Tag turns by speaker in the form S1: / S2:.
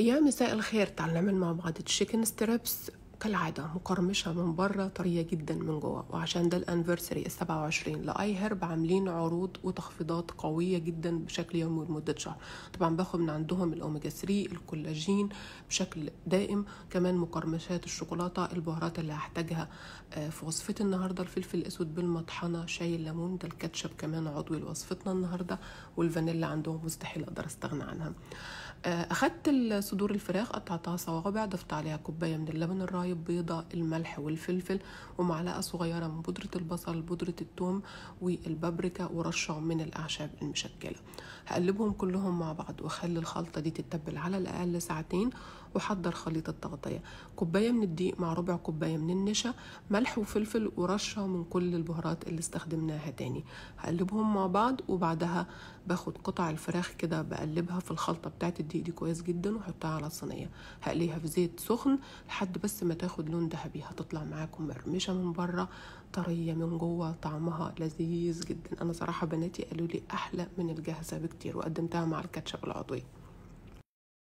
S1: يا مساء الخير تعلمنا مع بعض تشيكن ستربس كالعادة مقرمشة من بره طرية جدا من جوه وعشان ده الانفرساري السبعة وعشرين لأي هرب عاملين عروض وتخفيضات قوية جدا بشكل يومي لمدة شهر طبعا باخد من عندهم الأوميجا 3 الكولاجين بشكل دائم كمان مقرمشات الشوكولاتة البهارات اللي هحتاجها آه، في وصفتي النهاردة الفلفل الأسود بالمطحنة شاي الليمون ده الكاتشب كمان عضوي لوصفتنا النهاردة والفانيلا عندهم مستحيل أقدر أستغنى عنها آه، أخدت صدور الفراخ قطعتها صوابع ضفت عليها كوباية من اللبن الرايب ميه بيضة الملح والفلفل ومعلقة صغيرة من بودرة البصل بودرة الثوم والبابريكا ورشة من الأعشاب المشكلة هقلبهم كلهم مع بعض وأخلي الخلطة دي تتبل على الأقل ساعتين وحضر خليط التغطية كوباية من الدقيق مع ربع كوباية من النشا ملح وفلفل ورشة من كل البهارات اللي استخدمناها تاني هقلبهم مع بعض وبعدها باخد قطع الفراخ كده بقلبها في الخلطة بتاعت الدقيق دي كويس جدا وحطها على الصينية هقليها في زيت سخن لحد بس ما تاخد لون ذهبي هتطلع معاكم مرمشه من بره طريه من جوه طعمها لذيذ جدا انا صراحه بناتي قالوا لي احلى من الجاهزه بكتير وقدمتها مع الكاتشب العضوي